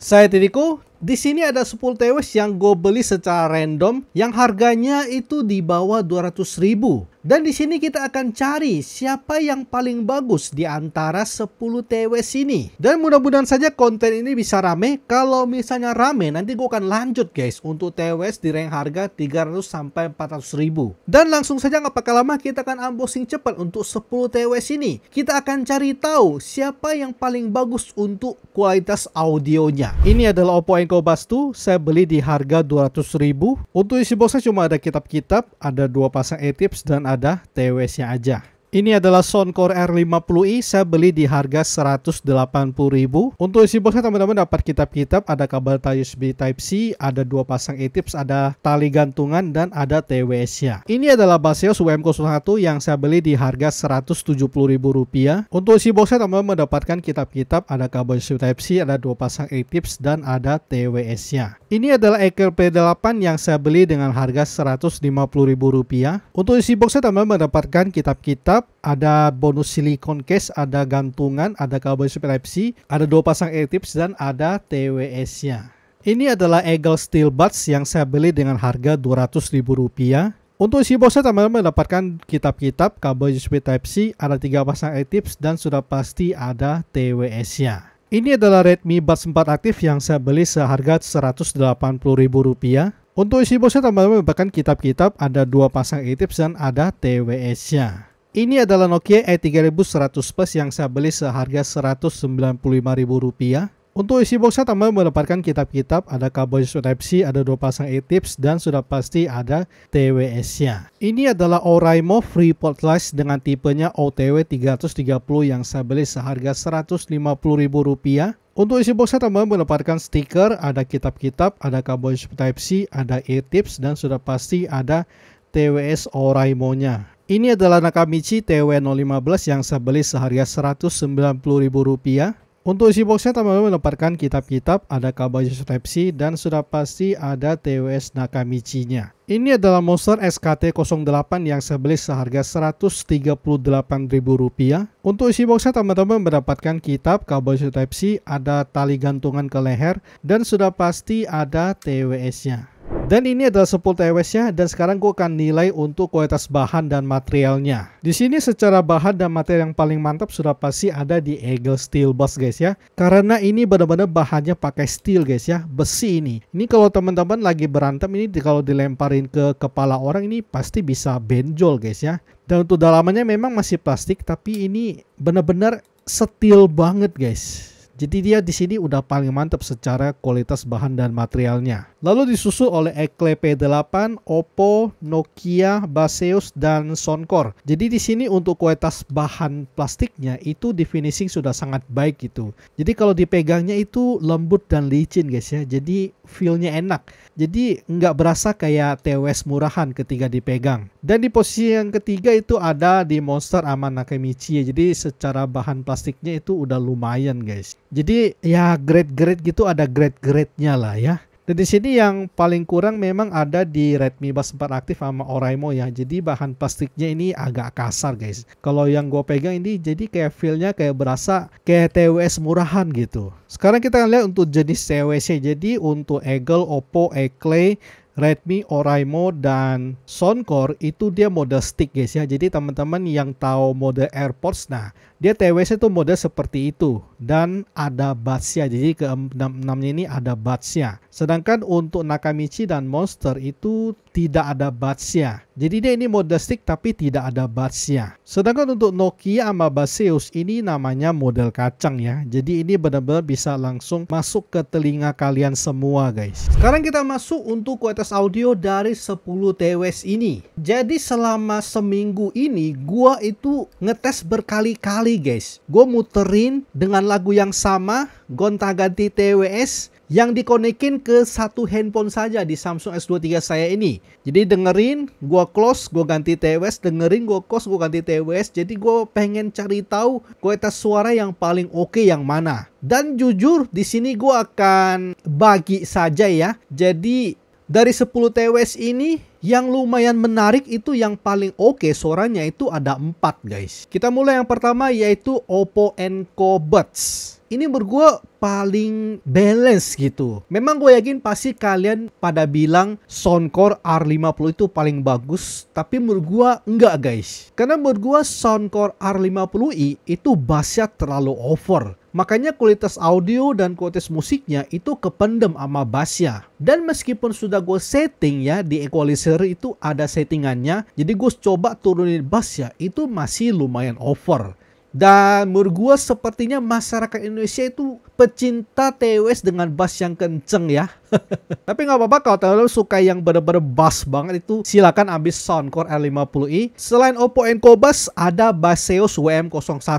Saya Tidiku, di sini ada 10 TWs yang gue beli secara random yang harganya itu di bawah 200 ribu. Dan di sini kita akan cari siapa yang paling bagus di antara 10 TWS ini. Dan mudah-mudahan saja konten ini bisa rame. Kalau misalnya rame, nanti gue akan lanjut guys untuk TWS di rank harga 300 sampai 400 ribu. Dan langsung saja nggak pakai lama kita akan unboxing cepat untuk 10 TWS ini. Kita akan cari tahu siapa yang paling bagus untuk kualitas audionya. Ini adalah Oppo Enco Buds 2. Saya beli di harga 200 ribu. Untuk isi boxnya cuma ada kitab-kitab, ada dua pasang e dan ada TWS-nya aja. Ini adalah Soundcore R50i, saya beli di harga 180.000. Untuk isi boxnya teman-teman dapat kitab-kitab, ada kabel USB Type-C, ada dua pasang e-tips, ada tali gantungan, dan ada TWS-nya. Ini adalah Baseos wm 01 yang saya beli di harga 170.000 rupiah. Untuk isi boxnya teman-teman mendapatkan kitab-kitab, ada kabel USB Type-C, ada dua pasang e-tips, dan ada TWS-nya. Ini adalah Eker P8 yang saya beli dengan harga 150.000 rupiah. Untuk isi boxnya teman-teman mendapatkan kitab-kitab, lengkap, ada bonus silikon case, ada gantungan, ada kabel FC, ada dua pasang air tips dan ada TWS-nya. Ini adalah Eagle Steel Buds yang saya beli dengan harga Rp200.000. Untuk isi boxnya teman-teman mendapatkan kitab-kitab, kabel USB Type-C, ada tiga pasang air tips dan sudah pasti ada TWS-nya. Ini adalah Redmi Buds 4 aktif yang saya beli seharga Rp180.000. Untuk isi boxnya teman-teman mendapatkan kitab-kitab, ada dua pasang air tips dan ada TWS-nya. Ini adalah Nokia E3100 Plus yang saya beli seharga Rp195.000. Untuk isi box saya tambah mendapatkan kitab-kitab, ada kabel Type-C, ada dua pasang e-tips, dan sudah pasti ada TWS-nya. Ini adalah Oraimo Freeport Portless dengan tipenya OTW 330 yang saya beli seharga Rp150.000. Untuk isi box saya tambah mendapatkan stiker, ada kitab-kitab, ada kabel Type-C, ada e-tips, dan sudah pasti ada TWS Oraimo-nya. Ini adalah Nakamichi TW015 yang saya beli seharga Rp190.000. Untuk isi boxnya teman-teman mendapatkan kitab-kitab, ada kabel Repsi, dan sudah pasti ada TWS Nakamichi-nya. Ini adalah monster SKT-08 yang saya beli seharga Rp138.000. Untuk isi boxnya teman-teman mendapatkan kitab, kabel Repsi, ada tali gantungan ke leher, dan sudah pasti ada TWS-nya. Dan ini adalah 10 TWS-nya dan sekarang gue akan nilai untuk kualitas bahan dan materialnya. Di sini secara bahan dan material yang paling mantap sudah pasti ada di Eagle Steel Boss guys ya. Karena ini benar-benar bahannya pakai steel guys ya, besi ini. Ini kalau teman-teman lagi berantem ini kalau dilemparin ke kepala orang ini pasti bisa benjol guys ya. Dan untuk dalamannya memang masih plastik tapi ini benar-benar steel banget guys. Jadi dia di sini udah paling mantap secara kualitas bahan dan materialnya. Lalu disusul oleh Ekle P8, Oppo, Nokia, Baseus dan Soncor. Jadi di sini untuk kualitas bahan plastiknya itu di finishing sudah sangat baik gitu. Jadi kalau dipegangnya itu lembut dan licin guys ya. Jadi feelnya enak. Jadi nggak berasa kayak TWS murahan ketika dipegang. Dan di posisi yang ketiga itu ada di Monster Aman Nakamichi. Jadi secara bahan plastiknya itu udah lumayan guys. Jadi ya grade-grade gitu ada grade-grade-nya lah ya. Dan di sini yang paling kurang memang ada di Redmi Bus 4 aktif sama Oraimo ya. Jadi bahan plastiknya ini agak kasar guys. Kalau yang gue pegang ini jadi kayak feelnya kayak berasa kayak TWS murahan gitu. Sekarang kita akan lihat untuk jenis tws Jadi untuk Eagle, Oppo, Eclay, Redmi Oraimo dan Soundcore itu dia mode stick guys ya. Jadi teman-teman yang tahu mode AirPods nah, dia TWS itu mode seperti itu dan ada bassnya. Jadi ke 66 ini ada bassnya. Sedangkan untuk Nakamichi dan Monster itu tidak ada bassnya. Jadi dia ini mode stick tapi tidak ada buds Sedangkan untuk Nokia sama Baseus ini namanya model kacang ya. Jadi ini benar-benar bisa langsung masuk ke telinga kalian semua guys. Sekarang kita masuk untuk kualitas audio dari 10 TWS ini. Jadi selama seminggu ini gua itu ngetes berkali-kali guys. Gue muterin dengan lagu yang sama, gonta-ganti TWS, yang dikonekin ke satu handphone saja di Samsung S23 saya ini. Jadi dengerin, gua close, gua ganti TWS, dengerin gua close, gua ganti TWS. Jadi gua pengen cari tahu kualitas suara yang paling oke okay yang mana. Dan jujur di sini gua akan bagi saja ya. Jadi dari 10 TWS ini yang lumayan menarik itu yang paling oke okay, suaranya itu ada empat guys. Kita mulai yang pertama yaitu Oppo Enco Buds ini menurut gue paling balance gitu. Memang gue yakin pasti kalian pada bilang soundcore R50 itu paling bagus, tapi menurut gue enggak guys. Karena menurut gue soundcore R50i itu bassnya terlalu over. Makanya kualitas audio dan kualitas musiknya itu kependem sama bassnya. Dan meskipun sudah gue setting ya di equalizer itu ada settingannya, jadi gue coba turunin bassnya itu masih lumayan over. Dan menurut gue sepertinya masyarakat Indonesia itu pecinta TWS dengan bass yang kenceng ya. Tapi nggak apa-apa kalau terlalu suka yang bener-bener bass banget itu silakan ambil Soundcore R50i. Selain Oppo Enco Bass ada Baseus WM01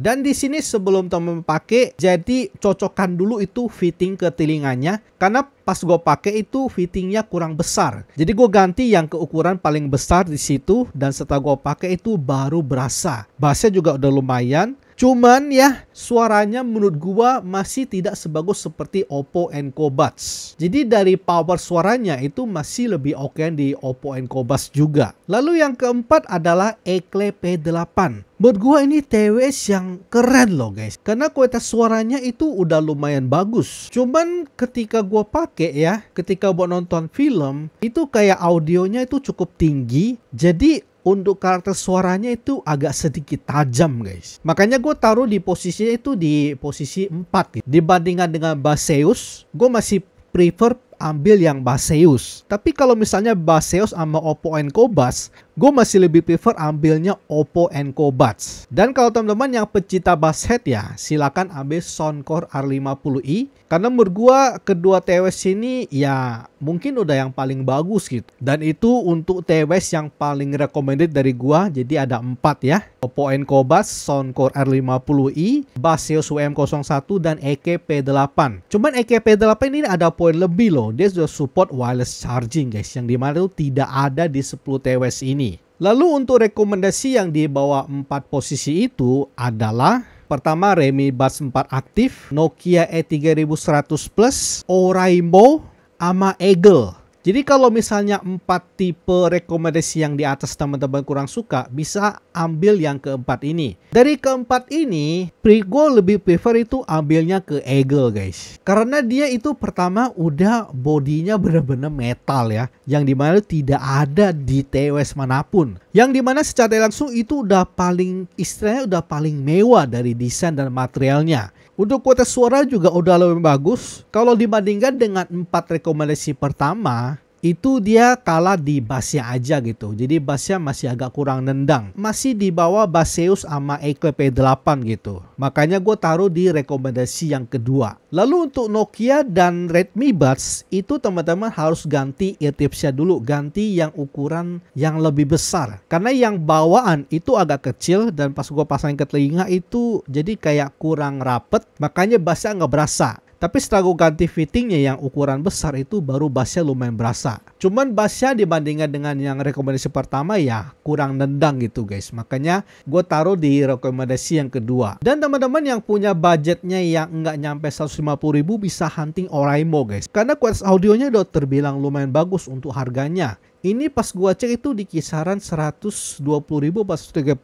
dan di sini sebelum temen pakai, jadi cocokkan dulu itu fitting ke telinganya. Karena pas gue pakai itu fittingnya kurang besar. Jadi gue ganti yang ke ukuran paling besar di situ. Dan setelah gue pakai itu baru berasa. Bassnya juga udah lumayan. Cuman ya suaranya menurut gua masih tidak sebagus seperti Oppo Enco Buds. Jadi dari power suaranya itu masih lebih oke okay di Oppo Enco Buds juga. Lalu yang keempat adalah Ekle P8. menurut gua ini TWS yang keren loh guys. Karena kualitas suaranya itu udah lumayan bagus. Cuman ketika gua pakai ya, ketika buat nonton film, itu kayak audionya itu cukup tinggi. Jadi untuk karakter suaranya itu agak sedikit tajam guys. Makanya gue taruh di posisinya itu di posisi 4 gitu. Dibandingkan dengan Baseus, gue masih prefer ambil yang Baseus. Tapi kalau misalnya Baseus sama Oppo Encobas, gue masih lebih prefer ambilnya Oppo Enco Buds. Dan kalau teman-teman yang pecinta bass head ya, silakan ambil Soundcore R50i. Karena menurut gue kedua TWS ini ya mungkin udah yang paling bagus gitu. Dan itu untuk TWS yang paling recommended dari gue, jadi ada empat ya. Oppo Enco Buds, Soundcore R50i, Baseus UM01, dan EKP8. Cuman EKP8 ini ada poin lebih loh, dia sudah support wireless charging guys, yang dimana itu tidak ada di 10 TWS ini. Lalu untuk rekomendasi yang di bawah 4 posisi itu adalah Pertama Remi Buds 4 aktif, Nokia E3100 Plus, Oraimo, ama Eagle. Jadi kalau misalnya empat tipe rekomendasi yang di atas teman-teman kurang suka, bisa ambil yang keempat ini. Dari keempat ini, Prigo lebih prefer itu ambilnya ke Eagle guys. Karena dia itu pertama udah bodinya bener-bener metal ya. Yang dimana tidak ada di TWS manapun. Yang dimana secara langsung itu udah paling, istilahnya udah paling mewah dari desain dan materialnya. Untuk kuota suara juga udah lebih bagus. Kalau dibandingkan dengan empat rekomendasi pertama, itu dia kalah di bassnya aja gitu. Jadi bassnya masih agak kurang nendang. Masih di bawah Baseus sama Eikle P8 gitu. Makanya gue taruh di rekomendasi yang kedua. Lalu untuk Nokia dan Redmi Buds itu teman-teman harus ganti eartipsnya dulu. Ganti yang ukuran yang lebih besar. Karena yang bawaan itu agak kecil dan pas gue pasang ke telinga itu jadi kayak kurang rapet. Makanya bassnya nggak berasa. Tapi setelah gue ganti fittingnya yang ukuran besar itu baru bassnya lumayan berasa. Cuman bassnya dibandingkan dengan yang rekomendasi pertama ya kurang nendang gitu guys. Makanya gue taruh di rekomendasi yang kedua. Dan teman-teman yang punya budgetnya yang nggak nyampe 150 ribu bisa hunting Oraimo guys. Karena quest audionya udah terbilang lumayan bagus untuk harganya. Ini pas gua cek itu di kisaran 120 ribu pas 30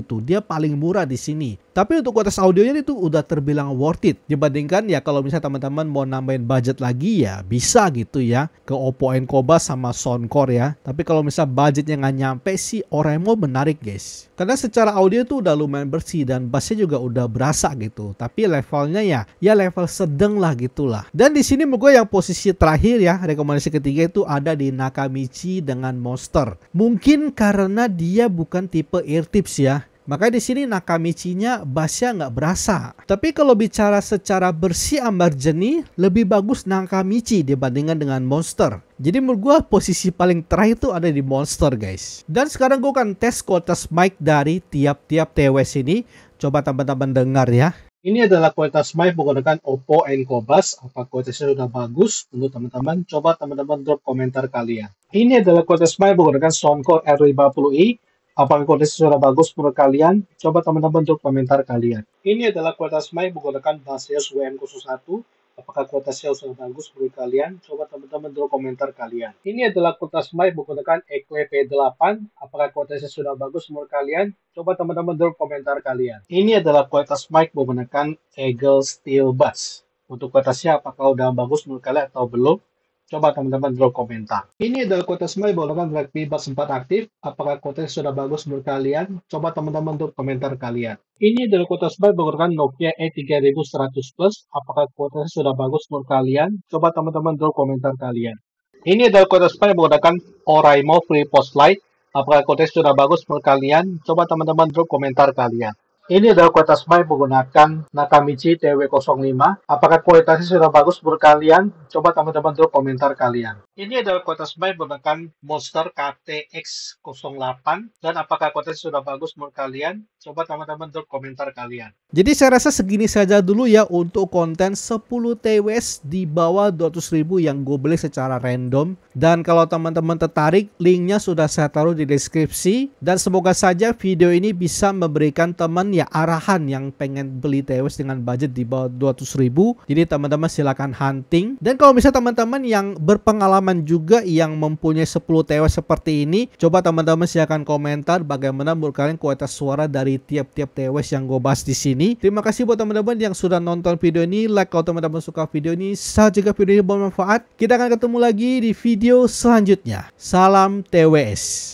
gitu. Dia paling murah di sini. Tapi untuk kualitas audionya itu udah terbilang worth it. Dibandingkan ya kalau misalnya teman-teman mau nambahin budget lagi ya bisa gitu ya. Ke Oppo Encoba sama Soundcore ya. Tapi kalau misalnya budgetnya nggak nyampe sih Oremo menarik guys. Karena secara audio itu udah lumayan bersih dan bassnya juga udah berasa gitu. Tapi levelnya ya ya level sedang lah gitulah. Dan di sini gue yang posisi terakhir ya rekomendasi ketiga itu ada di Nakamichi dengan Monster. Mungkin karena dia bukan tipe air tips ya. Maka di sini Nakamichi-nya bassnya nggak berasa. Tapi kalau bicara secara bersih ambar jenis, lebih bagus Nakamichi dibandingkan dengan Monster. Jadi menurut gue posisi paling terakhir itu ada di Monster guys. Dan sekarang gue akan tes kualitas mic dari tiap-tiap TWS ini. Coba teman-teman dengar ya. Ini adalah kualitas mic menggunakan Oppo encobas Apa kualitasnya sudah bagus? Untuk teman-teman, coba teman-teman drop komentar kalian. Ini adalah kualitas mic menggunakan Soundcore R50i. Apakah kondisi suara bagus menurut kalian? Coba teman-teman untuk komentar kalian. Ini adalah kualitas mic menggunakan Bassers WM01. Apakah kualitas yang sudah bagus menurut kalian? Coba teman-teman untuk komentar kalian. Ini adalah kualitas mic menggunakan Eclay P8. Apakah kualitasnya sudah bagus menurut kalian? Coba teman-teman untuk komentar kalian. Ini adalah kualitas mic menggunakan Eagle Steel Bass. Untuk kualitasnya apakah udah bagus menurut kalian atau belum? Coba teman-teman drop komentar. Ini adalah kota semua menggunakan rugby bus 4 aktif. Apakah kota sudah bagus menurut kalian? Coba teman-teman drop komentar kalian. Ini adalah kota semua menggunakan Nokia E3100 Plus. Apakah kota sudah bagus menurut kalian? Coba teman-teman drop komentar kalian. Ini adalah kota semua menggunakan Oraimo Free Post Lite. Apakah kota sudah bagus menurut kalian? Coba teman-teman drop komentar kalian. Ini adalah kualitas mic menggunakan Nakamichi TW05. Apakah kualitasnya sudah bagus menurut kalian? Coba teman-teman tuh komentar kalian. Ini adalah kuota semai menggunakan Monster KTX08 dan apakah kuota sudah bagus menurut kalian? Coba teman-teman untuk komentar kalian. Jadi saya rasa segini saja dulu ya untuk konten 10 TWS di bawah 200 ribu yang gue beli secara random. Dan kalau teman-teman tertarik, linknya sudah saya taruh di deskripsi. Dan semoga saja video ini bisa memberikan teman ya arahan yang pengen beli TWS dengan budget di bawah 200 ribu. Jadi teman-teman silahkan hunting. Dan kalau misalnya teman-teman yang berpengalaman teman-teman juga yang mempunyai 10 TW seperti ini, coba teman-teman silahkan komentar bagaimana menurut kalian kualitas suara dari tiap-tiap TW yang gue bahas di sini. Terima kasih buat teman-teman yang sudah nonton video ini, like kalau teman-teman suka video ini, share jika video ini bermanfaat. Kita akan ketemu lagi di video selanjutnya. Salam TWS.